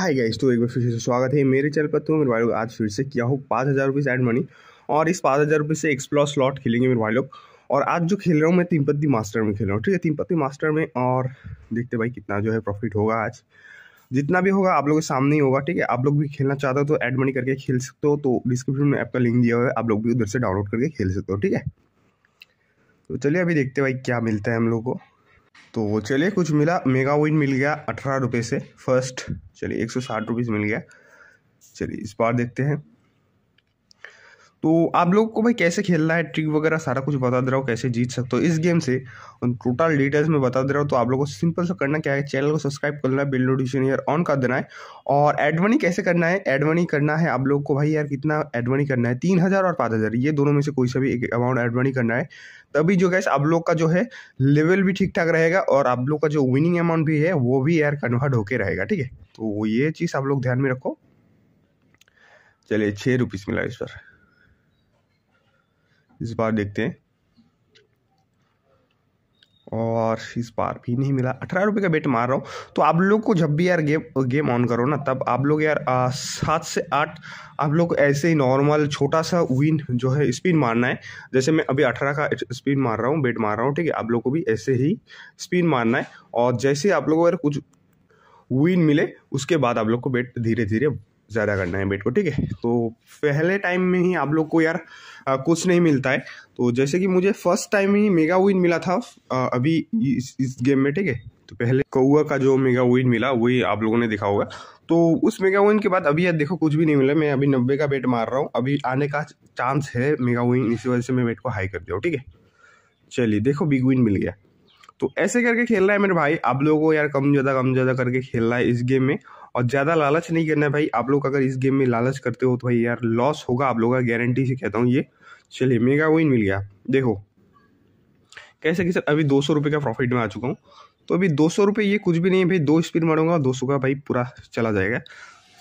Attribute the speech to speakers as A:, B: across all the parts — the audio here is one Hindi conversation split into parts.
A: हाय गाइस तो एक बार फिर से स्वागत है मेरे चैनल पर तो मेरे भाई लोग आज फिर से किया हो पाँच हज़ार रुपये एड मनी और इस पाँच हज़ार रुपये से एक्सप्लोर स्लॉट खेलेंगे मेरे भाई लोग और आज जो खेल रहा हूँ मैं तीन मास्टर में खेल रहा हूँ ठीक है तीन मास्टर में और देखते भाई कितना जो है प्रॉफिट होगा आज जितना भी होगा आप लोग के सामने ही होगा ठीक है आप लोग भी खेलना चाहते हो तो एड मनी करके खेल सकते हो तो डिस्क्रिप्शन में ऐप का लिंक दिया हुआ है आप लोग भी उधर से डाउनलोड करके खेल सकते हो ठीक है तो चलिए अभी देखते भाई क्या मिलता है हम लोग को तो चलिए कुछ मिला मेगा विन मिल गया अठारह रुपये से फर्स्ट चलिए एक सौ साठ रुपीज़ मिल गया चलिए इस बार देखते हैं तो आप लोग को भाई कैसे खेलना है ट्रिक वगैरह सारा कुछ बता दे रहा हूँ कैसे जीत सकते हो इस गेम से टोटल डिटेल्स में बता दे रहा हूँ तो आप लोगों को सिंपल सा करना क्या है चैनल को सब्सक्राइब करना है बिल नोटिफिकेशन यार ऑन कर देना है और एडवनी कैसे करना है एडवनी करना है आप लोग को भाई यार कितना एडवनी करना है तीन हज़ार और पाँच हज़ार ये दोनों में से कोई सा भी एक अमाउंट एडवनी करना है तभी जो गैस आप लोग का जो है लेवल भी ठीक ठाक रहेगा और आप लोग का जो विनिंग अमाउंट भी है वो भी यार कन्वर्ट होके रहेगा ठीक है तो ये चीज़ आप लोग ध्यान में रखो चलिए छः रुपीज़ मिला इस पर इस बार देखते हैं और इस बार भी नहीं मिला अठारह रुपये का बेट मार रहा हूँ तो आप लोग को जब भी यार गेम गेम ऑन करो ना तब आप लोग यार सात से आठ आप लोग ऐसे ही नॉर्मल छोटा सा विन जो है स्पिन मारना है जैसे मैं अभी अठारह का स्पिन मार रहा हूँ बेट मार रहा हूँ ठीक है आप लोग को भी ऐसे ही स्पिन मारना है और जैसे आप लोग को अगर कुछ विन मिले उसके बाद आप लोग को बेट धीरे धीरे ज़्यादा करना है वेट को ठीक है तो पहले टाइम में ही आप लोग को यार आ, कुछ नहीं मिलता है तो जैसे कि मुझे फर्स्ट टाइम ही मेगा विन मिला था आ, अभी इस, इस गेम में ठीक है तो पहले कौआ का जो मेगा विन मिला वही आप लोगों ने दिखा होगा तो उस मेगा विन के बाद अभी यार देखो कुछ भी नहीं मिला मैं अभी नब्बे का बेट मार रहा हूँ अभी आने का चांस है मेगा विन इसी वजह से मैं बेट को हाई कर दिया ठीक है चलिए देखो बिग विन मिल गया तो ऐसे करके खेलना है मेरे भाई आप लोगों को यार कम ज़्यादा कम ज़्यादा करके खेलना है इस गेम में और ज़्यादा लालच नहीं करना है भाई आप लोग अगर इस गेम में लालच करते हो तो भाई यार लॉस होगा आप लोग का गारंटी से कहता हूँ ये चलिए मेगा विन मिल गया देखो कैसे कि सर अभी दो सौ रुपये का प्रॉफिट में आ चुका हूँ तो अभी दो सौ रुपये ये कुछ भी नहीं है भाई दो स्पिन मारूंगा दो सौ का भाई पूरा चला जाएगा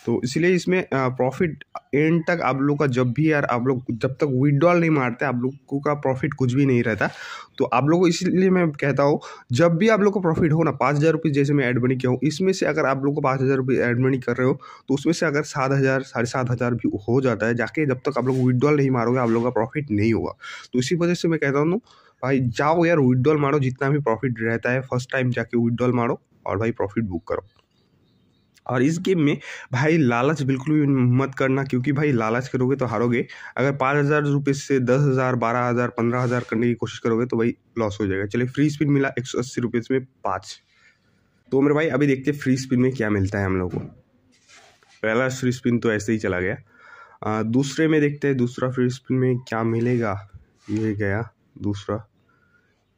A: तो इसलिए इसमें प्रॉफिट एंड तक आप लोग का जब भी यार आप लोग जब तक विड्रॉल नहीं मारते आप लोगों का प्रॉफिट कुछ भी नहीं रहता तो आप लोग को इसलिए मैं कहता हूँ जब भी आप लोग को प्रॉफिट हो ना पाँच हज़ार रुपये जैसे मैं एड मनी किया हूँ इसमें से अगर आप लोग को पाँच हज़ार रुपये एड मनी कर रहे हो तो उसमें से अगर सात हज़ार साढ़े सात हज़ार भी हो जाता है जाके जब तक आप लोग विड्रॉल नहीं मारोगे आप लोग का प्रॉफिट नहीं होगा तो इसी वजह से मैं कहता हूँ भाई जाओ यार विड्रॉल मारो जितना भी प्रॉफिट रहता है फर्स्ट टाइम जाके विड्रॉल मारो और भाई प्रॉफिट बुक करो और इस गेम में भाई लालच बिल्कुल भी मत करना क्योंकि भाई लालच करोगे तो हारोगे अगर पाँच हज़ार रुपये से दस हज़ार बारह हज़ार पंद्रह हज़ार करने की कोशिश करोगे तो भाई लॉस हो जाएगा चलिए फ्री स्पिन मिला एक सौ अस्सी रुपये में पाँच तो मेरे भाई अभी देखते फ्री स्पिन में क्या मिलता है हम लोग को पहला फ्री स्पिन तो ऐसे ही चला गया आ, दूसरे में देखते हैं दूसरा फ्री स्पिन में क्या मिलेगा ये गया दूसरा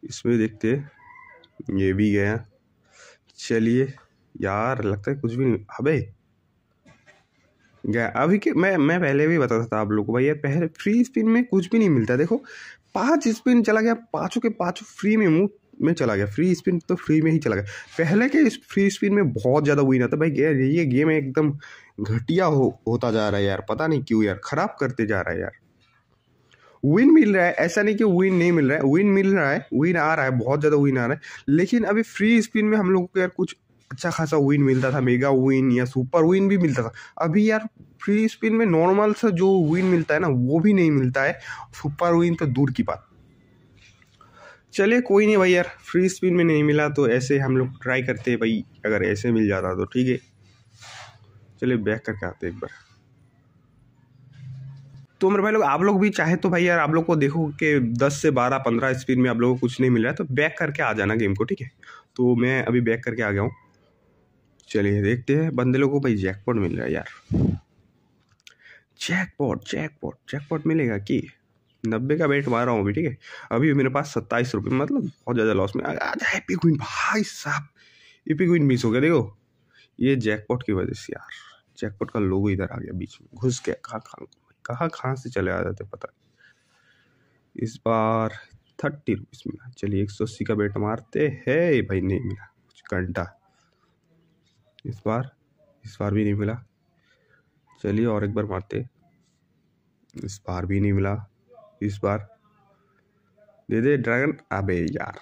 A: इसमें देखते ये भी गया चलिए यार लगता है कुछ भी नहीं अबे गया अभी के मैं मैं पहले भी बताता था आप लोगों को भाई यार पहले फ्री स्पिन में कुछ भी नहीं मिलता देखो पांच स्पिन चला गया पांचों के पांचों फ्री में मुंह में चला गया फ्री स्पिन तो फ्री में ही चला गया पहले के इस फ्री स्पिन में बहुत ज़्यादा विन आता भाई यार ये गेम एकदम घटिया हो होता जा रहा है यार पता नहीं क्यों यार ख़राब करते जा रहा है यार विन मिल रहा है ऐसा नहीं कि विन नहीं मिल रहा है विन मिल रहा है विन आ रहा है बहुत ज़्यादा विन आ रहा है लेकिन अभी फ्री स्पिन में हम लोगों को यार कुछ अच्छा खासा विन मिलता था मेगा विन या सुपर विन भी मिलता था अभी यार फ्री स्पिन में नॉर्मल सा जो विन मिलता है ना वो भी नहीं मिलता है सुपर विन तो दूर की बात चले कोई नहीं भाई यार फ्री स्पिन में नहीं मिला तो ऐसे हम लोग ट्राई करते हैं भाई अगर ऐसे मिल जाता तो ठीक है चलिए बैक करके आते एक बार तो मेरे भाई लोग आप लोग भी चाहे तो भाई यार आप लोग को देखो कि 10 से 12 15 स्पीड में आप लोगों को कुछ नहीं मिल रहा है तो बैक करके आ जाना गेम को ठीक है तो मैं अभी बैक करके आ गया हूँ चलिए देखते हैं बंदे लोगों को भाई जैकपॉट मिल रहा है यार जैकपॉट जैकपॉट जैकपॉट मिलेगा कि नब्बे का बेट मार रहा हूँ अभी ठीक है अभी मेरे पास सत्ताईस रुपये मतलब बहुत ज़्यादा लॉस में जाए हैप्पी क्विन भाई साहब एपी क्विन मिस हो गया देखो ये जैकपॉट की वजह से यार जैकपॉट का लोगो इधर आ गया बीच में घुस गया कहाँ कहाँ कहाँ कहाँ से चले आ जाते पता नहीं इस बार थर्टी रुपीज़ मिला चलिए एक सौ अस्सी का बेट मारते है भाई नहीं मिला कुछ घंटा इस बार इस बार भी नहीं मिला चलिए और एक बार मारते इस बार भी नहीं मिला इस बार दे दे ड्रैगन अबे यार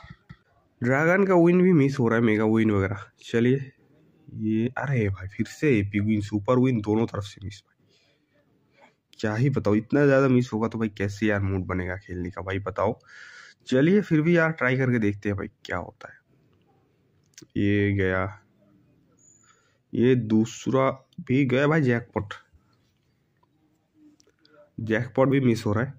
A: ड्रैगन का विन भी मिस हो रहा है मेगा विन वगैरह चलिए ये अरे भाई फिर से एपी विन सुपर विन दोनों तरफ से मिस भाई क्या ही बताओ इतना ज़्यादा मिस होगा तो भाई कैसे यार मूड बनेगा खेलने का भाई बताओ चलिए फिर भी यार ट्राई करके देखते हैं भाई क्या होता है ये गया ये दूसरा भी गया भाई जैकपॉट जैकपॉट भी मिस हो रहा है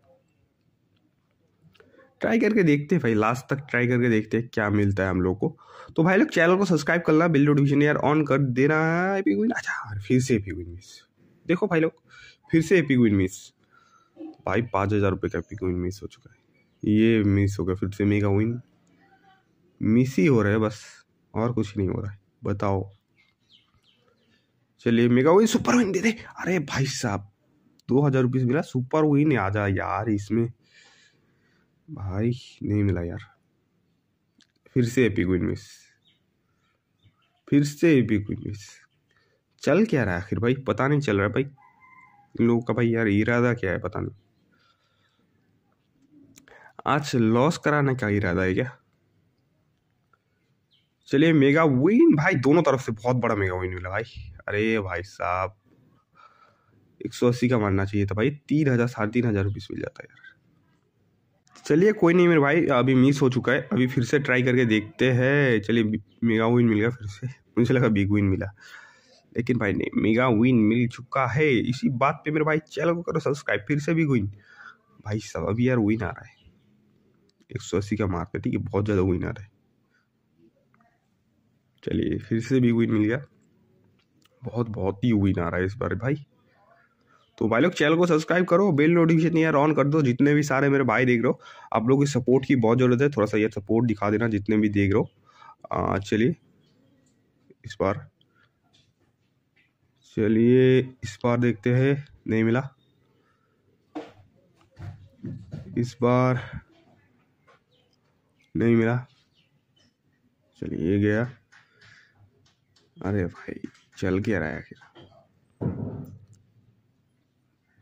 A: ट्राई करके देखते हैं भाई लास्ट तक ट्राई करके देखते हैं क्या मिलता है हम लोग को तो भाई लोग चैनल को सब्सक्राइब करना बिल नोटिफिकेशन यार ऑन कर देना एपिक अच्छा फिर से एपिक विन मिस देखो भाई लोग फिर से एपिक मिस भाई पाँच हज़ार रुपये का एपिक विन मिस हो चुका है ये मिस हो गया फिर से मेगा विन मिस ही हो रहा है बस और कुछ नहीं हो रहा है बताओ चलिए मेगा विन सुपर विन दे दे अरे भाई साहब दो हज़ार रुपीज़ मिला सुपर विन आ जा यार इसमें भाई नहीं मिला यार फिर से एपी विन मिस फिर से एपी विन मिस चल क्या रहा है आखिर भाई पता नहीं चल रहा है भाई इन लोगों का भाई यार इरादा क्या है पता नहीं आज लॉस कराने का इरादा है क्या चलिए मेगा विन भाई दोनों तरफ से बहुत बड़ा मेगा विन मिला भाई अरे भाई साहब एक सौ अस्सी का मानना चाहिए था भाई तीन हज़ार साढ़े तीन हज़ार रुपीज़ मिल जाता है यार चलिए कोई नहीं मेरे भाई अभी मिस हो चुका है अभी फिर से ट्राई करके देखते हैं चलिए मेगा विन मिल गया फिर से मुझे लगा बिग विन मिला लेकिन भाई नहीं मेगा विन मिल चुका है इसी बात पे मेरे भाई चैनल को करो सब्सक्राइब फिर से बिग विन भाई सब अभी यार विन आ रहा है एक सौ अस्सी का मार पे ठीक है बहुत ज़्यादा विन आ रहा है चलिए फिर से बिग विन मिल गया बहुत बहुत ही हुई नारा है इस बार भाई तो भाई लोग चैनल को सब्सक्राइब करो बेल नोटिफिकेशन यार ऑन कर दो जितने भी सारे मेरे भाई देख रहे हो आप लोगों की सपोर्ट की बहुत ज़रूरत है थोड़ा सा यार सपोर्ट दिखा देना जितने भी देख रहे हो चलिए इस बार चलिए इस बार देखते हैं नहीं मिला इस बार नहीं मिला चलिए गया अरे भाई चल क्या रहा है आखिर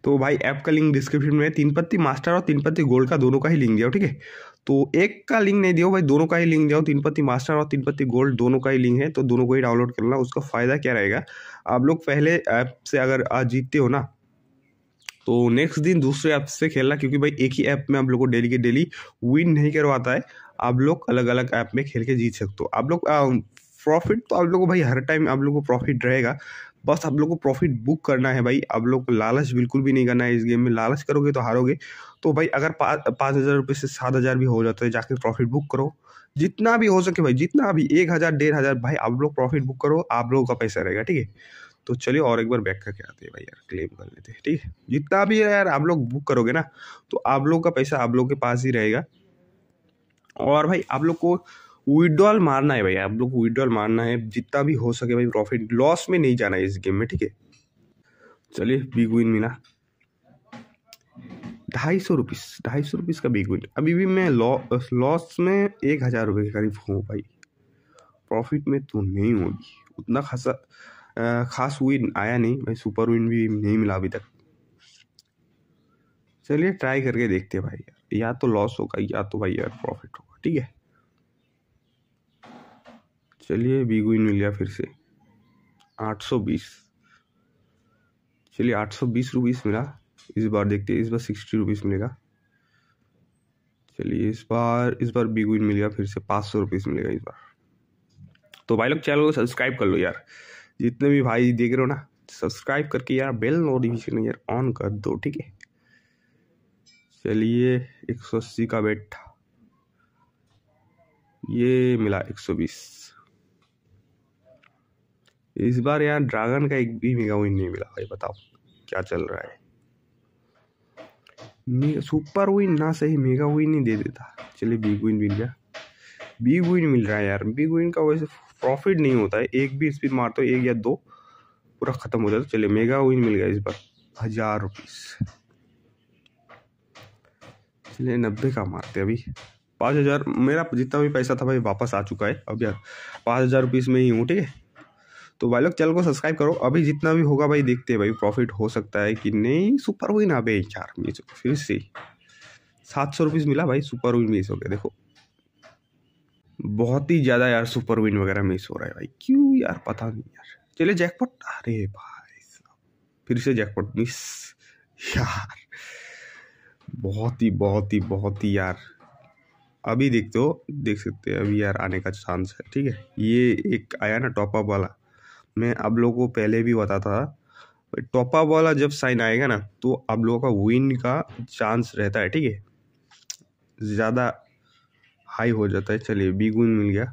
A: तो भाई ऐप का लिंक डिस्क्रिप्शन में तीन पत्ती मास्टर और तीन पत्ती गोल्ड का दोनों का ही लिंक दिया ठीक है तो एक का लिंक नहीं दिया भाई दोनों का ही लिंक दिया तीन पत्ती मास्टर और तीन पत्ती गोल्ड दोनों का ही लिंक है तो दोनों को ही डाउनलोड कर लेना उसका फ़ायदा क्या रहेगा आप लोग पहले ऐप से अगर आज जीतते हो ना तो नेक्स्ट दिन दूसरे ऐप से खेलना क्योंकि भाई एक ही ऐप में आप लोग को डेली के डेली विन नहीं करवाता है आप लोग अलग अलग ऐप में खेल के जीत सकते हो आप लोग प्रॉफिट तो आप लोगों को भाई हर टाइम आप लोगों को प्रॉफिट रहेगा बस आप लोगों को प्रॉफिट बुक करना है भाई आप लोग को लालच बिल्कुल भी नहीं करना है इस गेम में लालच करोगे तो हारोगे तो भाई अगर पाँच पाँच हज़ार रुपये से सात हज़ार भी हो जाता है जाके प्रॉफिट बुक करो जितना भी हो सके भाई जितना भी एक हज़ार डेढ़ हज़ार भाई आप लोग प्रॉफिट बुक करो आप लोगों का पैसा रहेगा ठीक है तो चलिए और एक बार बैक करके आते हैं भाई यार क्लेम कर लेते हैं ठीक है जितना भी है यार आप लोग बुक करोगे ना तो आप लोग का पैसा आप लोग के पास ही रहेगा और भाई आप लोग को विड्रॉल मारना है भाई आप लोग को विड्रॉल मारना है जितना भी हो सके भाई प्रॉफिट लॉस में नहीं जाना है इस गेम में ठीक है चलिए बिग विन मिला ढाई सौ रुपीस ढाई सौ रुपीस का बिग विन अभी भी मैं लॉस लौ, में एक हज़ार रुपये के करीब हूँ भाई प्रॉफिट में तो नहीं होगी उतना खासा आ, खास विन आया नहीं भाई सुपर विन भी नहीं मिला अभी तक चलिए ट्राई करके देखते हैं भाई या तो लॉस होगा या तो भाई यार प्रॉफिट होगा ठीक है चलिए बीगुइन मिल गया फिर से 820 चलिए 820 रुपीस मिला इस बार देखते हैं इस बार 60 रुपीस मिलेगा चलिए इस बार इस बार बीगुइन मिल गया फिर से पाँच सौ रुपीस मिलेगा इस बार तो भाई लोग चैनल को सब्सक्राइब कर लो यार जितने भी भाई देख रहे हो ना सब्सक्राइब करके यार बेल नोटिफिकेशन यार ऑन कर दो ठीक है चलिए एक सौ अस्सी का बेट ये मिला एक सौ बीस इस बार यार ड्रैगन का एक भी मेगा विन नहीं मिला भाई बताओ क्या चल रहा है सुपर विन ना सही मेगा विन ही दे देता चलिए बिग विन मिल गया बिग विन मिल रहा है यार बिग विन का वैसे प्रॉफिट नहीं होता है एक भी स्पीड मारते हो एक या दो पूरा ख़त्म हो जाता है चलिए मेगा विन मिल गया इस बार हजार रुपीस चलिए नब्बे का मारते अभी पाँच हज़ार मेरा जितना भी पैसा था भाई वापस आ चुका है अब यार पाँच हज़ार रुपीस में ही हूँ ठीक है तो भाई लोग चैनल को सब्सक्राइब करो अभी जितना भी होगा भाई देखते हैं भाई प्रॉफिट हो सकता है कि नहीं सुपर हुई ना भाई चार मैच फिर से सात सौ रुपीज़ मिला भाई सुपर विन मिस हो गया देखो बहुत ही ज़्यादा यार सुपर विन वगैरह मिस हो रहा है भाई क्यों यार पता नहीं यार चले जैकपॉट अरे भाई फिर से जैकपॉट मिस यार बहुत ही बहुत ही बहुत ही यार अभी देखते हो देख सकते हैं अभी यार आने का चांस है ठीक है ये एक आया ना टॉपअप वाला मैं आप लोगों को पहले भी बताता था टॉपअप वाला जब साइन आएगा ना तो आप लोगों का विन का चांस रहता है ठीक है ज़्यादा हाई हो जाता है चलिए बिग विन मिल गया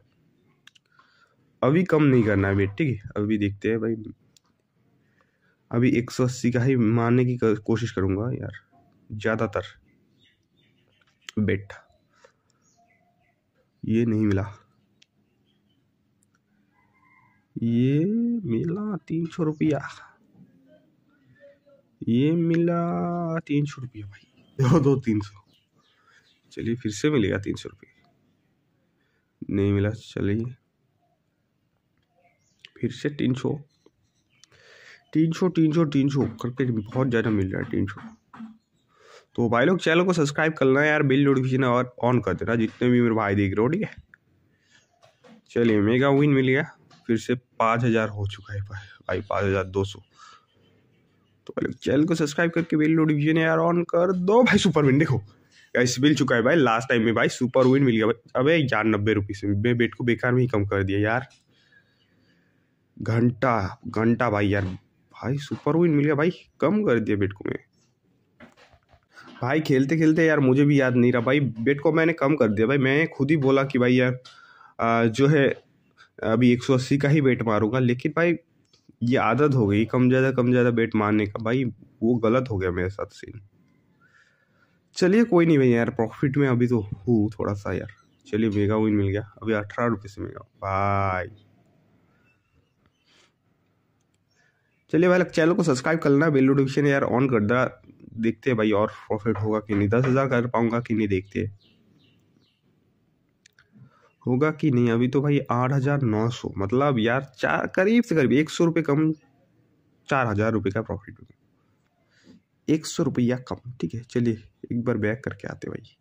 A: अभी कम नहीं करना है ठीक है अभी देखते हैं भाई अभी एक सौ अस्सी का ही मारने की कोशिश करूँगा यार ज़्यादातर बेट ये नहीं मिला ये मिला तीन सौ रुपया ये मिला तीन सौ रुपया भाई दो दो तीन सौ चलिए फिर से मिलेगा तीन सौ रुपये नहीं मिला तो चलिए फिर से तीन सौ तीन सौ तीन सौ तीन सौ करके बहुत ज़्यादा मिल रहा है तीन सौ तो भाई लोग चैनल को सब्सक्राइब करना है यार बिल नोटिफिकेशन और ऑन कर देना जितने भी मेरे भाई देख रहे हो ठीक है चलिए मेगा विन मिल गया फिर से पाँच हज़ार हो चुका है भाई भाई पाँच हज़ार दो सौ तो पहले चैनल को सब्सक्राइब करके बिल नोटिफिकेशन यार ऑन कर दो भाई सुपर विन देखो ऐसे मिल चुका है भाई लास्ट टाइम में भाई सुपर विन मिल गया अबे यार नब्बे रुपीस में मैं बेट को बेकार में ही कम कर दिया यार घंटा घंटा भाई यार भाई सुपर विन मिल गया भाई कम कर दिया बेट को मैं भाई खेलते खेलते यार मुझे भी याद नहीं रहा भाई बेट को मैंने कम कर दिया भाई मैं खुद ही बोला कि भाई यार जो है अभी 180 का ही वेट मारूंगा लेकिन भाई ये आदत हो गई कम ज़्यादा कम ज़्यादा वेट मारने का भाई वो गलत हो गया मेरे साथ सीन चलिए कोई नहीं भाई यार प्रॉफिट में अभी तो हूँ थोड़ा सा यार चलिए मेगा विन मिल गया अभी अठारह रुपये से मेगा बाय चलिए भाई चैनल को सब्सक्राइब कर लेना बेल नोटिफिकेशन यार ऑन कर दा देखते हैं भाई और प्रॉफिट होगा कि नहीं दस हज़ार कर पाऊंगा कि नहीं देखते होगा कि नहीं अभी तो भाई आठ हज़ार नौ सौ मतलब यार चार करीब से करीब एक सौ रुपये कम चार हज़ार रुपये का प्रॉफिट होगा एक सौ रुपया कम ठीक है चलिए एक बार बैक करके आते भाई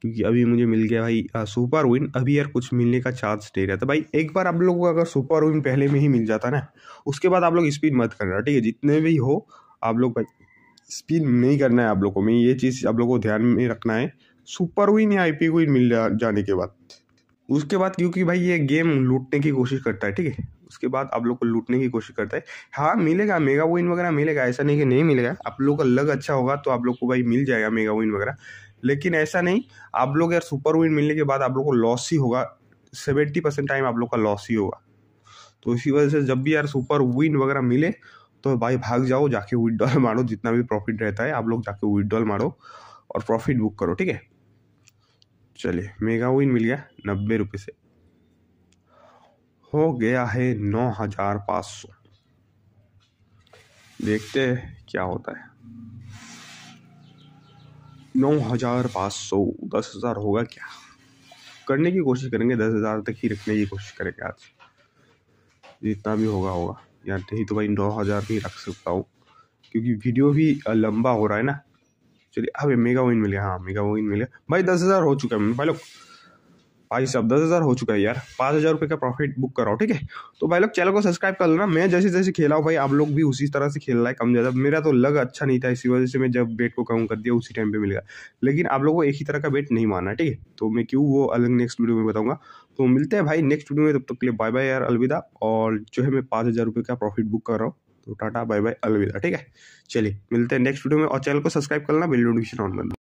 A: क्योंकि अभी मुझे मिल गया भाई आ, सुपर विन अभी यार कुछ मिलने का चांस नहीं रहता भाई एक बार आप लोगों को अगर सुपर विन पहले में ही मिल जाता ना उसके बाद आप लोग स्पीड मत करना ठीक है जितने भी हो आप लोग भाई स्पीड नहीं करना है आप लोग को मैं ये चीज़ आप लोग को ध्यान में रखना है सुपर विन या आईपी हुई मिल जा, जाने के बाद उसके बाद क्योंकि भाई ये गेम लूटने की कोशिश करता है ठीक है उसके बाद आप लोग को लूटने की कोशिश करता है हाँ मिलेगा मेगा विन वगैरह मिलेगा ऐसा नहीं कि नहीं मिलेगा आप लोग का लग अच्छा होगा तो आप लोग को भाई मिल जाएगा मेगा विन वगैरह लेकिन ऐसा नहीं आप लोग यार सुपर विन मिलने के बाद आप लोग को लॉस ही होगा सेवेंटी परसेंट टाइम आप लोग का लॉस ही होगा तो इसी वजह से जब भी यार सुपर विन वगैरह मिले तो भाई भाग जाओ जाके विड्रॉल मारो जितना भी प्रॉफिट रहता है आप लोग जाके विड्रॉल मारो और प्रॉफिट बुक करो ठीक है चलिए विन मिल गया नब्बे रुपये से हो गया है नौ हजार पाँच सौ देखते हैं क्या होता है नौ हजार पाँच सौ दस हजार होगा क्या करने की कोशिश करेंगे दस हजार तक ही रखने की कोशिश करेंगे आज जितना भी होगा होगा या नहीं तो भाई नौ हजार भी रख सकता हूँ क्योंकि वीडियो भी लंबा हो रहा है ना चलिए अब मेगा विन मिल गया हाँ मेगा विन मिल गया भाई दस हज़ार हो चुका है भाई लोग भाई साहब दस हज़ार हो चुका है यार पाँच हज़ार रुपये का प्रॉफिट बुक कराओ ठीक है तो भाई लोग चैनल को सब्सक्राइब कर लेना मैं जैसे जैसे खेला हूँ भाई आप लोग भी उसी तरह से खेल रहा है कम ज़्यादा मेरा तो लग अच्छा नहीं था इसी वजह से मैं जब बेट को कम कर दिया उसी टाइम पे मिल गया लेकिन आप लोग को एक ही तरह का बेट नहीं माना ठीक है तो मैं क्यों वो अलग नेक्स्ट वीडियो में बताऊँगा तो मिलते हैं भाई नेक्स्ट वीडियो में तब तक के लिए बाय बाय यार अलविदा और जो है मैं पाँच हज़ार रुपये का प्रॉफिट बुक कर रहा हूँ टाटा बाय बाय अलविदा ठीक है चलिए मिलते हैं नेक्स्ट वीडियो में और चैनल को सब्सक्राइब करना बिल नोटिफिकेशन ऑन करना